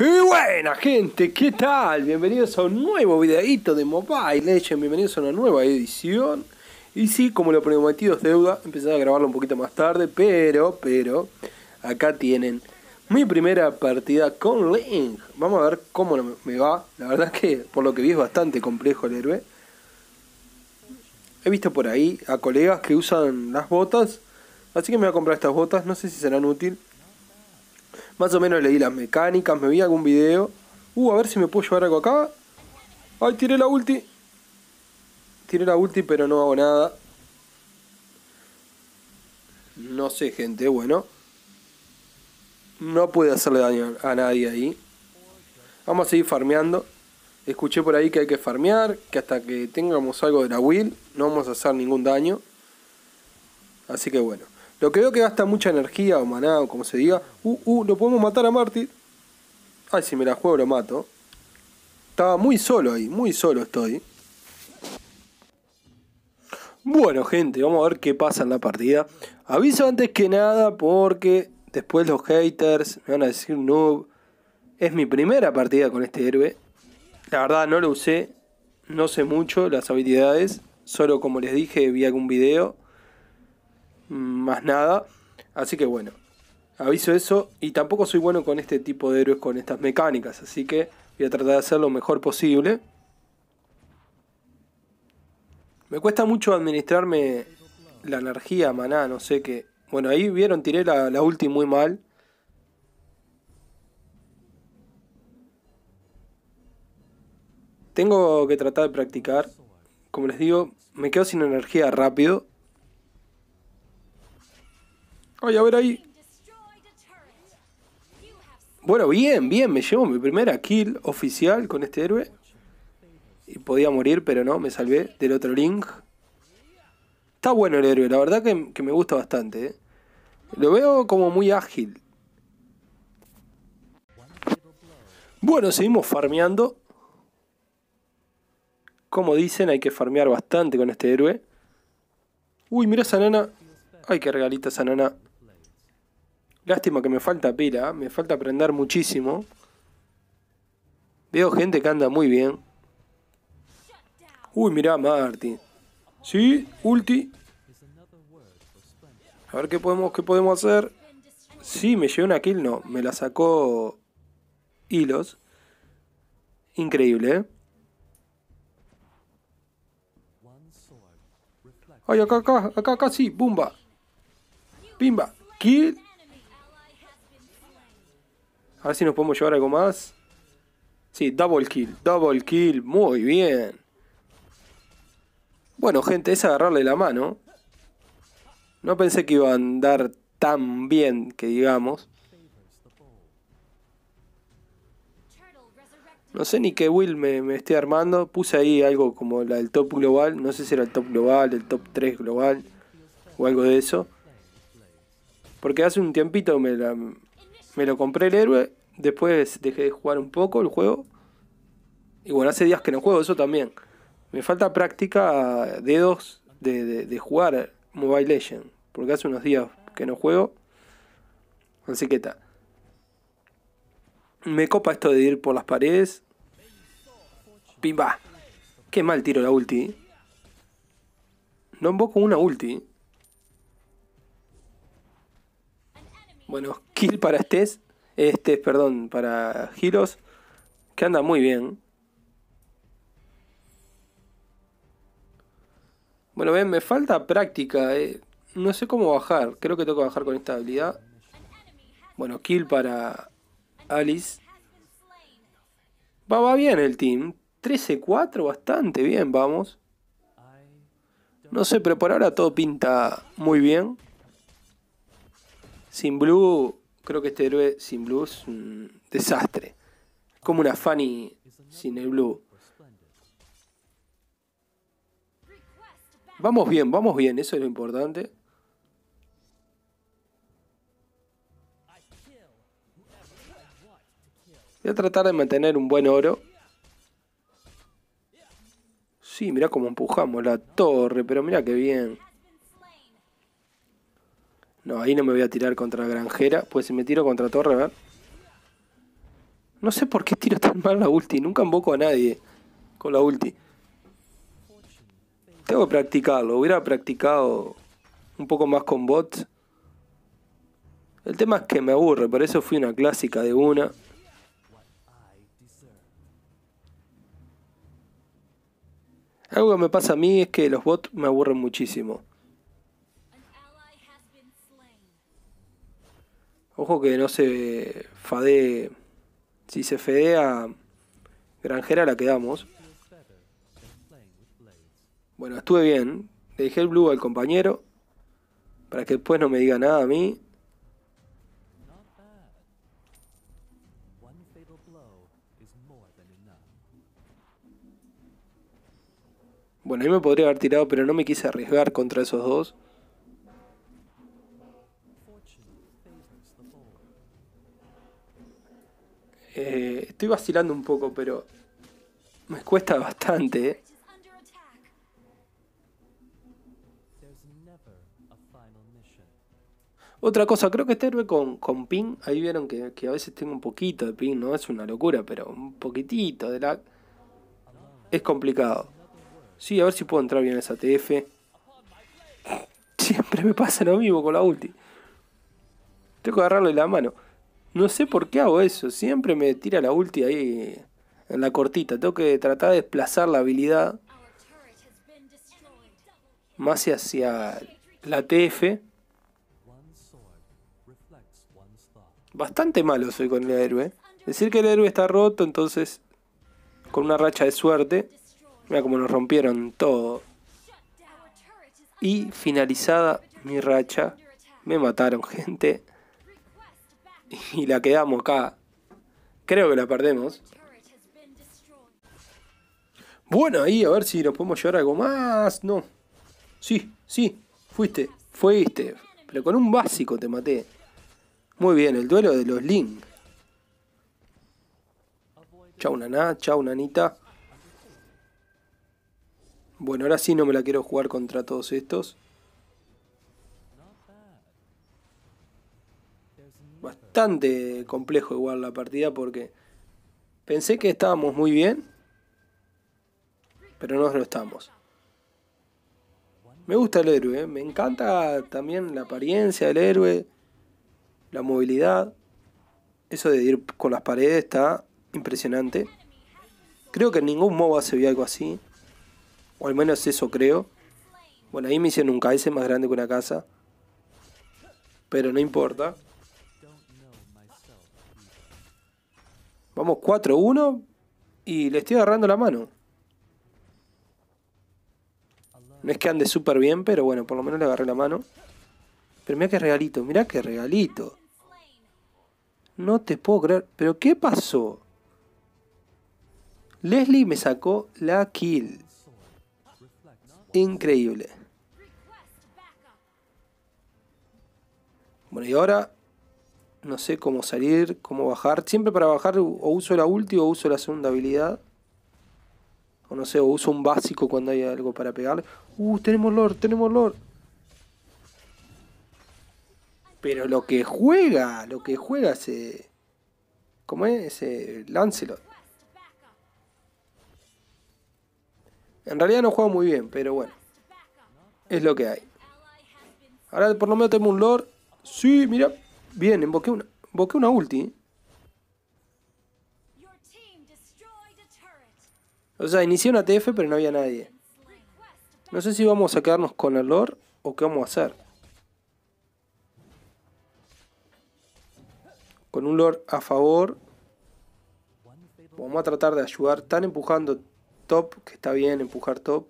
Y buena gente, ¿qué tal? Bienvenidos a un nuevo videito de Mobile Legends, bienvenidos a una nueva edición. Y sí, como lo prometido es deuda, empecé a grabarlo un poquito más tarde, pero, pero, acá tienen mi primera partida con Link. Vamos a ver cómo me va, la verdad es que por lo que vi es bastante complejo el héroe. He visto por ahí a colegas que usan las botas, así que me voy a comprar estas botas, no sé si serán útiles. Más o menos leí las mecánicas, me vi algún video. Uh, a ver si me puedo llevar algo acá. Ay, tiré la ulti. Tiré la ulti, pero no hago nada. No sé, gente, bueno. No pude hacerle daño a nadie ahí. Vamos a seguir farmeando. Escuché por ahí que hay que farmear, que hasta que tengamos algo de la will no vamos a hacer ningún daño. Así que bueno. Lo que veo que gasta mucha energía o maná o como se diga. Uh, uh, lo podemos matar a Marty. Ay, si me la juego lo mato. Estaba muy solo ahí, muy solo estoy. Bueno, gente, vamos a ver qué pasa en la partida. Aviso antes que nada porque después los haters me van a decir no. Es mi primera partida con este héroe. La verdad no lo usé, no sé mucho las habilidades. Solo como les dije, vi algún video más nada. Así que bueno, aviso eso. Y tampoco soy bueno con este tipo de héroes, con estas mecánicas. Así que voy a tratar de hacerlo lo mejor posible. Me cuesta mucho administrarme la energía, maná, no sé qué. Bueno, ahí vieron, tiré la, la ulti muy mal. Tengo que tratar de practicar. Como les digo, me quedo sin energía rápido. Ay, a ver ahí. Bueno, bien, bien, me llevo mi primera kill oficial con este héroe. Y podía morir, pero no, me salvé del otro Link. Está bueno el héroe, la verdad que, me gusta bastante. Eh. Lo veo como muy ágil. Bueno, seguimos farmeando. Como dicen, hay que farmear bastante con este héroe. Uy, mira esa nana. Ay, qué regalita esa nana. Lástima que me falta pila, me falta aprender muchísimo. Veo gente que anda muy bien. Uy, mirá, Marty. Sí, ulti. A ver qué podemos, qué podemos hacer. Sí, me llevé una kill, no. Me la sacó hilos. Increíble, ¿eh? Ay, acá, acá, acá, acá, sí, bumba. Pimba, kill. A ver si nos podemos llevar algo más. Sí, double kill, double kill, muy bien. Bueno, gente, es agarrarle la mano. No pensé que iba a andar tan bien, que digamos. No sé ni qué Will me, me esté armando. Puse ahí algo como la del top global. No sé si era el top global, el top 3 global o algo de eso. Porque hace un tiempito me la, me lo compré el héroe, después dejé de jugar un poco el juego. Y bueno, hace días que no juego, eso también. Me falta práctica dedos de, de, de jugar Mobile Legend, porque hace unos días que no juego. Así que está. Me copa esto de ir por las paredes. Pimba. Qué mal tiro la ulti. No invoco una ulti. Bueno, Kill para Estes, este, perdón, para Giros, que anda muy bien. Bueno, ven, me falta práctica. Eh. No sé cómo bajar. Creo que tengo que bajar con esta habilidad. Bueno, kill para Alice. va bien el team. 13-4, bastante bien, vamos. No sé, pero por ahora todo pinta muy bien. Sin Blue Creo que este héroe sin blue es un desastre. Como una Fanny sin el blue. Vamos bien, vamos bien, eso es lo importante. Voy a tratar de mantener un buen oro. Sí, mirá cómo empujamos la torre, pero mirá qué bien. No, ahí no me voy a tirar contra la Granjera. Pues si me tiro contra Torre, a ver. No sé por qué tiro tan mal la ulti. Nunca emboco a nadie con la ulti. Tengo que practicarlo. Hubiera practicado un poco más con bots. El tema es que me aburre. Por eso fui una clásica de una. Algo que me pasa a mí es que los bots me aburren muchísimo. Ojo que no se fade, Si se a granjera la quedamos. Bueno, estuve bien. Le dejé el blue al compañero. Para que después no me diga nada a mí. Bueno, ahí me podría haber tirado, pero no me quise arriesgar contra esos dos. Eh, estoy vacilando un poco, pero me cuesta bastante. Eh. Otra cosa, creo que este con, con ping. Ahí vieron que, a veces tengo un poquito de ping, no es una locura, pero un poquitito de lag. Es complicado. Sí, a ver si puedo entrar bien en esa TF. Siempre me pasa lo mismo con la ulti. Tengo que agarrarlo de la mano. No sé por qué hago eso. Siempre me tira la ulti ahí en la cortita. Tengo que tratar de desplazar la habilidad más hacia la TF. Bastante malo soy con el héroe. ¿eh? Decir que el héroe está roto, entonces, con una racha de suerte. Mira como nos rompieron todo. Y finalizada mi racha, me mataron gente y la quedamos acá. Creo que la perdemos. Bueno, ahí a ver si nos podemos llevar algo más. No. Sí, sí. Fuiste. Fuiste. Pero con un básico te maté. Muy bien, el duelo de los Link. Chau, naná. Chau, nanita. Bueno, ahora sí no me la quiero jugar contra todos estos. bastante complejo igual la partida porque pensé que estábamos muy bien, pero no lo estamos. Me gusta el héroe, ¿eh? me encanta también la apariencia del héroe, la movilidad. Eso de ir con las paredes está impresionante. Creo que en ningún MOBA se ve algo así. O al menos eso creo. Bueno, ahí me hicieron un KS más grande que una casa. Pero no importa. Vamos 4-1 y le estoy agarrando la mano. No es que ande súper bien, pero bueno, por lo menos le agarré la mano. Pero mira qué regalito, mira qué regalito. No te puedo creer. ¿Pero qué pasó? Leslie me sacó la kill. Increíble. Bueno, y ahora no sé cómo salir, cómo bajar. Siempre para bajar o uso la ulti o uso la segunda habilidad. O no sé, o uso un básico cuando hay algo para pegarle. Uh, tenemos Lord, tenemos Lord. Pero lo que juega, lo que juega ese... ¿Cómo es? Ese Lancelot. En realidad no juega muy bien, pero bueno. Es lo que hay. Ahora por lo menos tenemos un Lord. Sí, mira. Bien, emboqué una, una ulti. O sea, inicié una TF pero no había nadie. No sé si vamos a quedarnos con el Lord o qué vamos a hacer. Con un Lord a favor. Vamos a tratar de ayudar. Están empujando top, que está bien empujar top.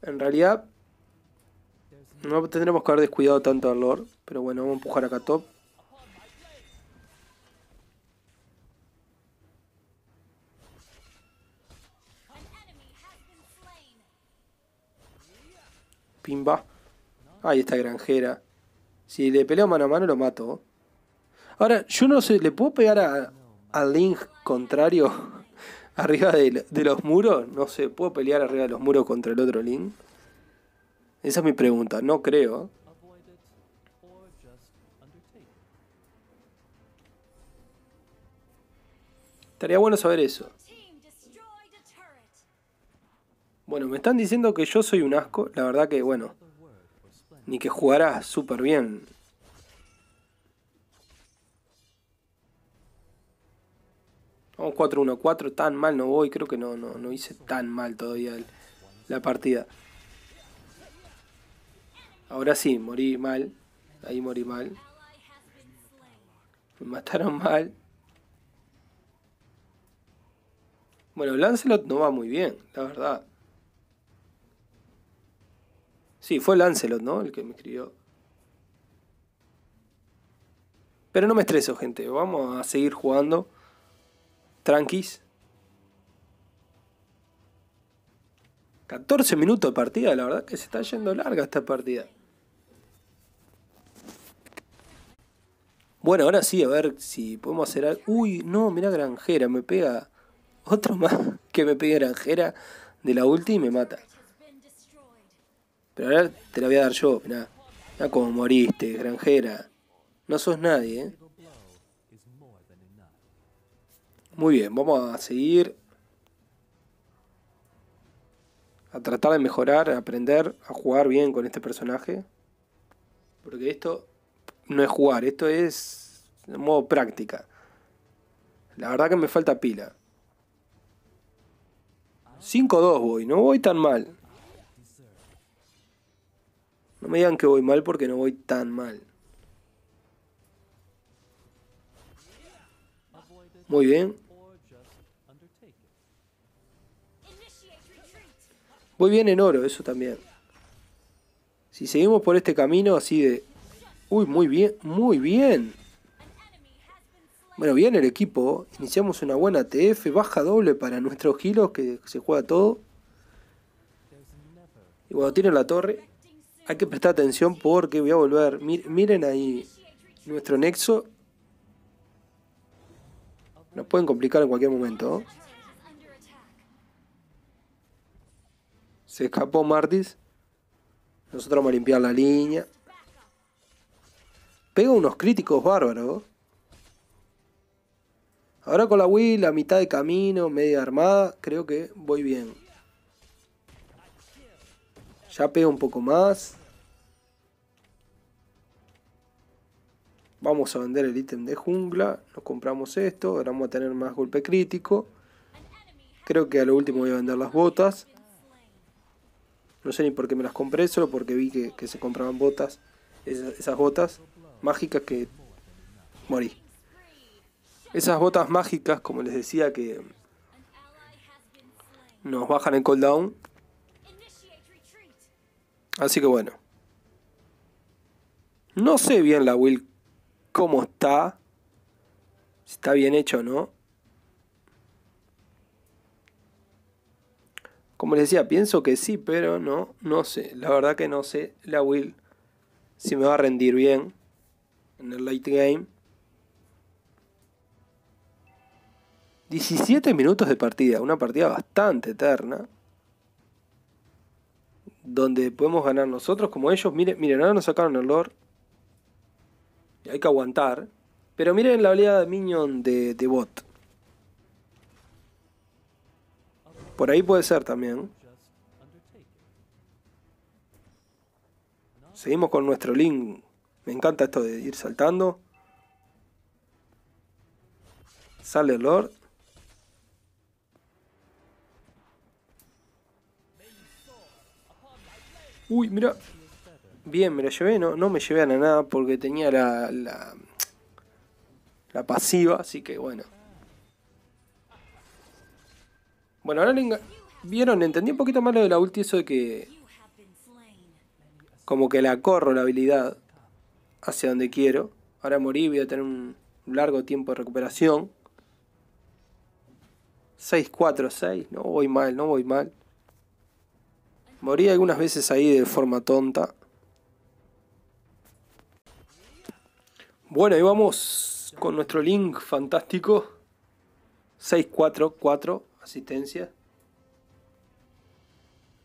En realidad no tendremos que haber descuidado tanto al Lord. Pero bueno, vamos a empujar acá top. Pimba. Ahí está granjera. Si le peleo mano a mano lo mato. Ahora, yo no sé, ¿le puedo pegar a, al Link contrario arriba de, de los muros? No sé, ¿puedo pelear arriba de los muros contra el otro Link? Esa es mi pregunta, no creo. Estaría bueno saber eso. Bueno, me están diciendo que yo soy un asco. La verdad que, bueno, ni que jugará súper bien. Vamos 4-1-4, tan mal no voy, creo que no, no, no hice tan mal todavía la partida. Ahora sí, morí mal. Ahí morí mal. Me mataron mal. Bueno, Lancelot no va muy bien, la verdad. Sí, fue Lancelot, ¿no? El que me escribió. Pero no me estreso, gente. Vamos a seguir jugando. Tranquis. 14 minutos de partida, la verdad que se está yendo larga esta partida. Bueno, ahora sí, a ver si podemos hacer algo. Uy, no, mira granjera, me pega. Otro más que me pegue granjera de la ulti y me mata. Pero ahora te la voy a dar yo, mirá. Mirá como moriste, granjera. No sos nadie, ¿eh? Muy bien, vamos a seguir a tratar de mejorar, a aprender, a jugar bien con este personaje. Porque esto no es jugar, esto es de modo práctica. La verdad que me falta pila. 5-2 voy, no voy tan mal. No me digan que voy mal porque no voy tan mal. Muy bien. bien en oro, eso también. Si seguimos por este camino así de... Uy, muy bien, muy bien. Bueno, bien el equipo. Iniciamos una buena TF, baja doble para nuestros giros que se juega todo. Y cuando tiene la torre, hay que prestar atención porque voy a volver. Miren ahí nuestro nexo. Nos pueden complicar en cualquier momento. Se escapó Martis. Nosotros vamos a limpiar la línea. Pega unos críticos bárbaros. Ahora con la Wii, A mitad de camino, media armada, creo que voy bien. Ya pega un poco más. Vamos a vender el ítem de jungla. Nos compramos esto. Ahora vamos a tener más golpe crítico. Creo que a lo último voy a vender las botas. No sé ni por qué me las compré, solo porque vi que, se compraban botas, esas, botas mágicas que morí. Esas botas mágicas, como les decía, que nos bajan el cooldown. Así que bueno. No sé bien la will cómo está. Si está bien hecho o no. Como les decía, pienso que sí, pero no, no sé. La verdad que no sé la Will si me va a rendir bien en el late game. 17 minutos de partida, una partida bastante eterna. Donde podemos ganar nosotros como ellos. Miren, miren ahora nos sacaron el Lord. Hay que aguantar. Pero miren la oleada de Minion de, de Bot. Por ahí puede ser también. Seguimos con nuestro link. Me encanta esto de ir saltando. Sale Lord. Uy, mira. Bien, me lo llevé. No, no me llevé a nada porque tenía la, la, la pasiva. Así que bueno. Bueno, ahora vieron, entendí un poquito más lo de la ulti, eso de que. Como que la corro la habilidad hacia donde quiero. Ahora morí, voy a tener un largo tiempo de recuperación. 6, 4, 6. No voy mal, no voy mal. Morí algunas veces ahí de forma tonta. Bueno, ahí vamos con nuestro link fantástico. 6-4-4. Asistencia.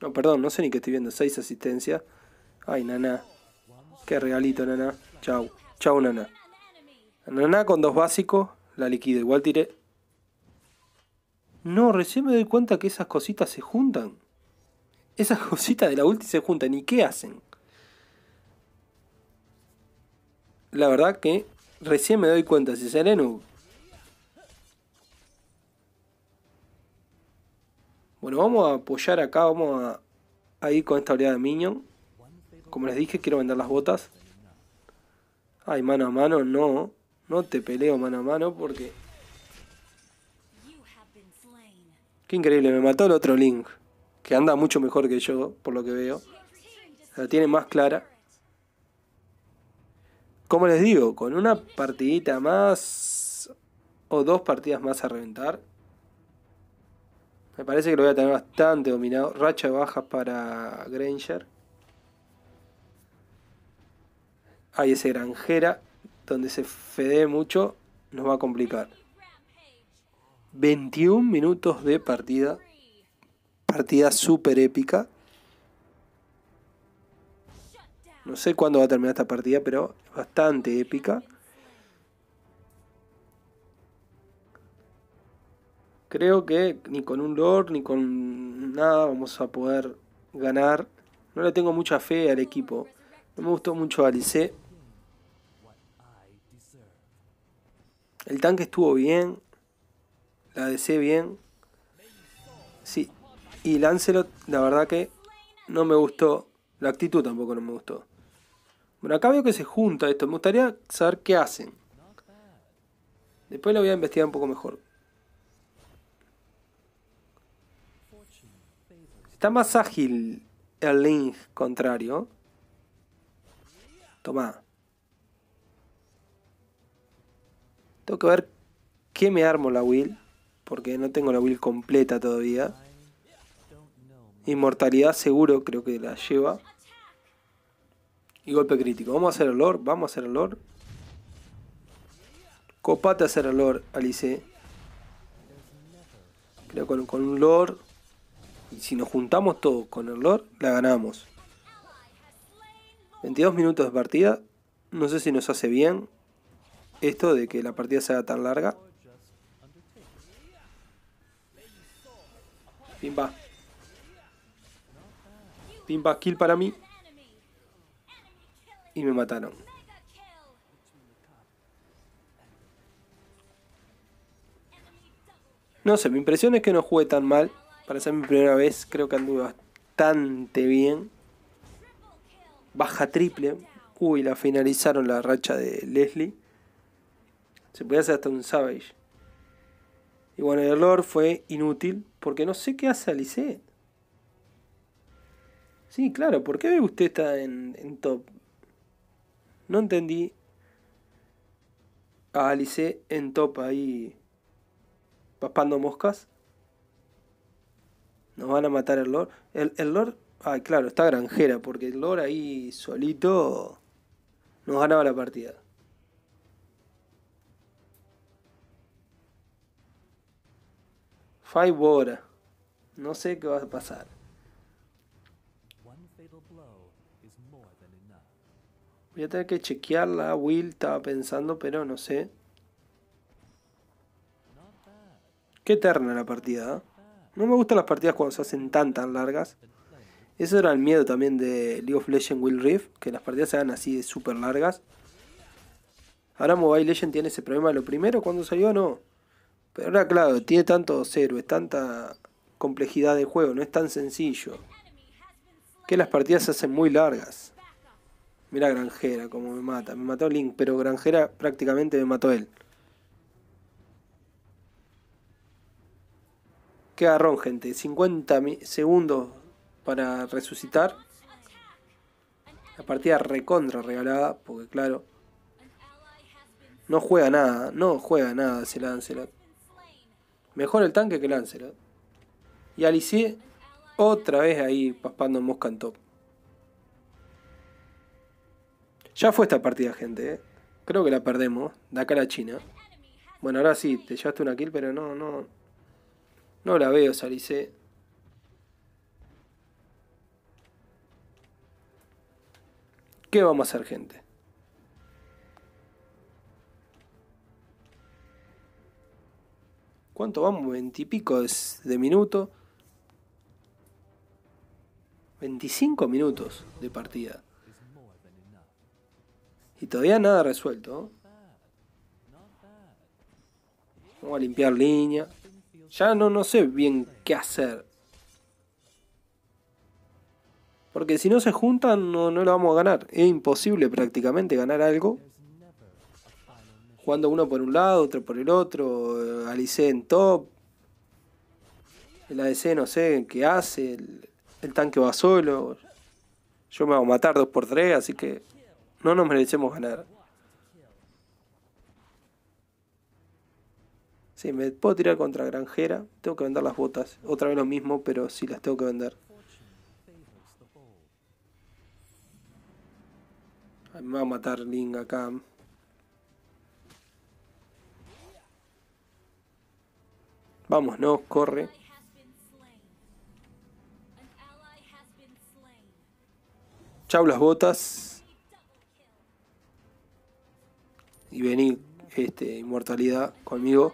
No, perdón, no sé ni qué estoy viendo. Seis asistencias. Ay, Nana, Qué regalito, Nana. Chau. Chau, Nana. Nana con dos básicos. La liquida. Igual tiré. No, recién me doy cuenta que esas cositas se juntan. Esas cositas de la ulti se juntan. ¿Y qué hacen? La verdad que recién me doy cuenta. Si Serenu Bueno, vamos a apoyar acá, vamos a, ir con esta oleada de Minion. Como les dije, quiero vender las botas. Ay, mano a mano, no. No te peleo mano a mano porque... Qué increíble, me mató el otro Link. Que anda mucho mejor que yo, por lo que veo. La tiene más clara. Como les digo, con una partidita más... O dos partidas más a reventar. Me parece que lo voy a tener bastante dominado. Racha de bajas para Granger. Hay ese granjera donde se fede mucho. Nos va a complicar. 21 minutos de partida. Partida súper épica. No sé cuándo va a terminar esta partida, pero bastante épica. creo que ni con un Lord ni con nada vamos a poder ganar. No le tengo mucha fe al equipo. No me gustó mucho Alice. El tanque estuvo bien. La DC bien. Sí. Y Lancelot, la verdad que no me gustó. La actitud tampoco no me gustó. Bueno, acá veo que se junta esto. Me gustaría saber qué hacen. Después lo voy a investigar un poco mejor. Está más ágil el Link contrario. Toma. Tengo que ver qué me armo la Will. Porque no tengo la Will completa todavía. Inmortalidad seguro creo que la lleva. Y golpe crítico. Vamos a hacer Lord? Vamos a hacer Lord? Copate a hacer Lord, Alice. Creo con, con un Lord... Y si nos juntamos todos con el Lord, la ganamos. 22 minutos de partida. No sé si nos hace bien esto de que la partida sea tan larga. Pimba. Pimba, kill para mí. Y me mataron. No sé, mi impresión es que no jugué tan mal. Para ser mi primera vez, creo que anduve bastante bien. Baja triple. Uy, la finalizaron la racha de Leslie. Se podía hacer hasta un Savage. Y bueno, el error fue inútil porque no sé qué hace Alice. Sí, claro, ¿por qué usted está en, en top? No entendí a Alice en top ahí papando moscas nos van a matar el Lord. El, Lord, ah, claro, está granjera, porque el Lord ahí solito nos ganaba la partida. Five War. No sé qué va a pasar. Voy a tener que chequearla. Will estaba pensando, pero no sé. Qué eterna la partida. ¿eh? No me gustan las partidas cuando se hacen tan tan largas. Eso era el miedo también de League of Legends Will Rift, que las partidas se hagan así de súper largas. Ahora Mobile Legends tiene ese problema. Lo primero cuando salió no. Pero ahora claro, tiene tantos héroes, tanta complejidad de juego, no es tan sencillo. Que las partidas se hacen muy largas. Mira Granjera como me mata. Me mató Link, pero Granjera prácticamente me mató él. Qué garrón, gente. 50 segundos para resucitar. La partida recontra regalada, porque claro. No juega nada, no juega nada ese Lancelot. Mejor el tanque que Lancelot. Y Alice otra vez ahí paspando mosca en top. Ya fue esta partida, gente. Eh. Creo que la perdemos. De acá a la China. Bueno, ahora sí, te llevaste una kill, pero no, no. No la veo, Salice. ¿Qué vamos a hacer, gente? ¿Cuánto vamos? Veintipico de minuto. Veinticinco minutos de partida. Y todavía nada resuelto. Vamos a limpiar línea ya no, no sé bien qué hacer. Porque si no se juntan, no, no lo vamos a ganar. Es imposible prácticamente ganar algo. Jugando uno por un lado, otro por el otro. Eh, Alice en top. El ADC no sé qué hace. El, tanque va solo. Yo me voy a matar dos por tres así que no nos merecemos ganar. Sí, me puedo tirar contra granjera. Tengo que vender las botas. Otra vez lo mismo, pero si las tengo que vender. me va a matar Ling acá. Vamos, no, corre. Chau las botas. Y vení, este, inmortalidad conmigo.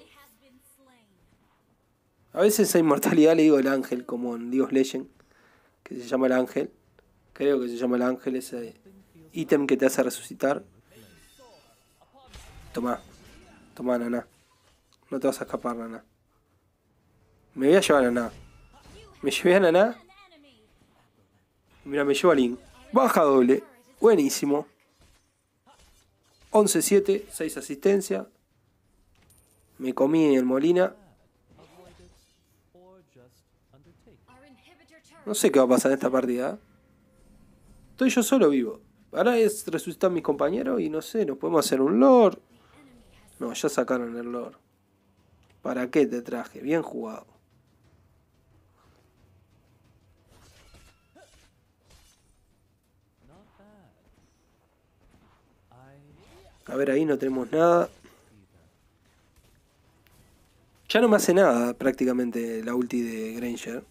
A veces a inmortalidad le digo el ángel, como en Dios Legend, que se llama el ángel. Creo que se llama el ángel, ese ítem que te hace resucitar. Tomá, tomá, nana. No te vas a escapar, nana. Me voy a llevar a nana. Me llevé a nana. Mira, me llevo a Link. Baja doble. Buenísimo. 11-7, 6 asistencia. Me comí en el Molina. No sé qué va a pasar en esta partida. Estoy yo solo vivo. Ahora es resucitar mis compañeros y no sé, nos podemos hacer un lord. No, ya sacaron el lord. ¿Para qué te traje? Bien jugado. A ver, ahí no tenemos nada. Ya no me hace nada prácticamente la ulti de Granger.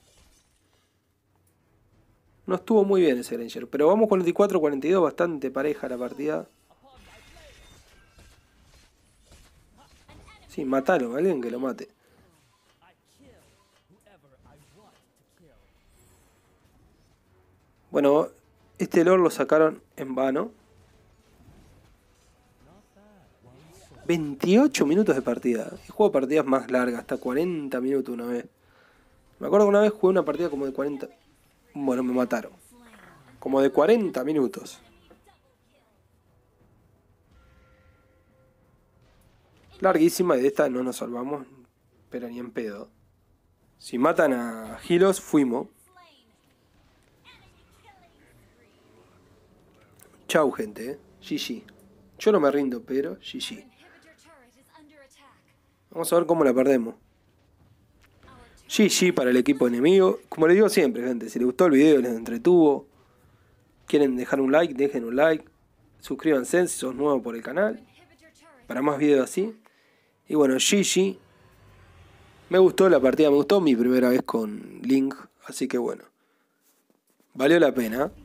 No estuvo muy bien ese Granger, pero vamos con 44-42, bastante pareja la partida. Sí, matalo, alguien que lo mate. Bueno, este Lord lo sacaron en vano. 28 minutos de partida. Y juego partidas más largas, hasta 40 minutos una vez. Me acuerdo que una vez jugué una partida como de 40, bueno, me mataron. Como de 40 minutos. Larguísima y de esta no nos salvamos, pero ni en pedo. Si matan a Gilos, fuimos. Chau, gente. sí eh. GG. Yo no me rindo, pero GG. Vamos a ver cómo la perdemos. GG para el equipo enemigo. Como les digo siempre, gente, si les gustó el video, les entretuvo, quieren dejar un like, dejen un like. Suscríbanse si sos nuevo por el canal. Para más videos así. Y bueno, GG. Me gustó la partida, me gustó mi primera vez con Link. Así que bueno. Valió la pena.